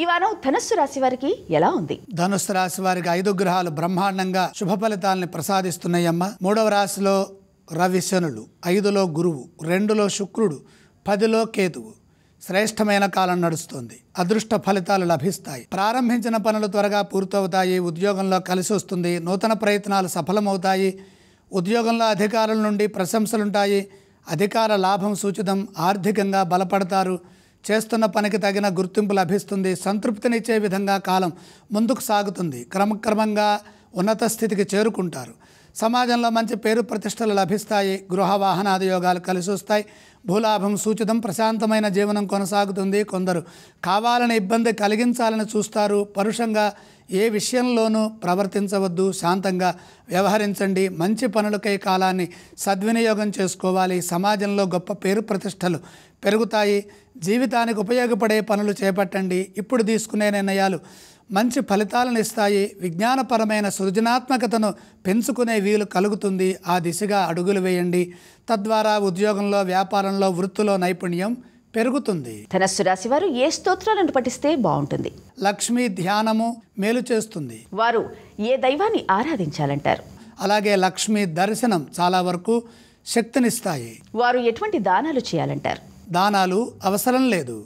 ఈ వారం ధనుస్సు రాశి వారికి ఎలా ఉంది ధనుస్సు రాశి వారికి ఐదు గ్రహాలు బ్రహ్మాండంగా శుభ ఫలితాలని ప్రసాదిస్తున్నాయమ్మ మూడవ రాశిలో రవి శనుడు ఐదులో గురువు రెండులో శుక్రుడు పదిలో కేతువు శ్రేష్టమైన కాలం నడుస్తుంది అదృష్ట ఫలితాలు లభిస్తాయి ప్రారంభించిన పనులు త్వరగా పూర్తవుతాయి ఉద్యోగంలో కలిసి వస్తుంది నూతన ప్రయత్నాలు సఫలమవుతాయి ఉద్యోగంలో అధికారుల నుండి ప్రశంసలుంటాయి అధికార లాభం సూచితం ఆర్థికంగా బలపడతారు చేస్తున్న పనికి తగిన గుర్తింపు లభిస్తుంది సంతృప్తినిచ్చే విధంగా కాలం ముందుకు సాగుతుంది క్రమక్రమంగా ఉన్నత స్థితికి చేరుకుంటారు సమాజంలో మంచి పేరు ప్రతిష్టలు లభిస్తాయి గృహ వాహనాది యోగాలు కలిసి వస్తాయి భూలాభం సూచితం ప్రశాంతమైన జీవనం కొనసాగుతుంది కొందరు కావాలని ఇబ్బంది కలిగించాలని చూస్తారు పరుషంగా ఏ విషయంలోనూ ప్రవర్తించవద్దు శాంతంగా వ్యవహరించండి మంచి పనులకై కాలాన్ని సద్వినియోగం చేసుకోవాలి సమాజంలో గొప్ప పేరు ప్రతిష్టలు పెరుగుతాయి జీవితానికి ఉపయోగపడే పనులు చేపట్టండి ఇప్పుడు తీసుకునే నిర్ణయాలు మంచి ఫలితాలను ఇస్తాయి విజ్ఞానపరమైన సృజనాత్మకతను పెంచుకునే వీలు కలుగుతుంది ఆ దిశగా అడుగులు వేయండి తద్వారా ఉద్యోగంలో వ్యాపారంలో వృత్తిలో నైపుణ్యం పెరుగుతుంది ధనస్సు రాశి వారు ఏ స్తోత్రాలను పఠిస్తే బాగుంటుంది లక్ష్మీ ధ్యానము మేలు చేస్తుంది వారు ఏ దైవాన్ని ఆరాధించాలంటారు అలాగే లక్ష్మి దర్శనం చాలా వరకు శక్తినిస్తాయి వారు ఎటువంటి దానాలు చేయాలంటారు దానాలు అవసరం లేదు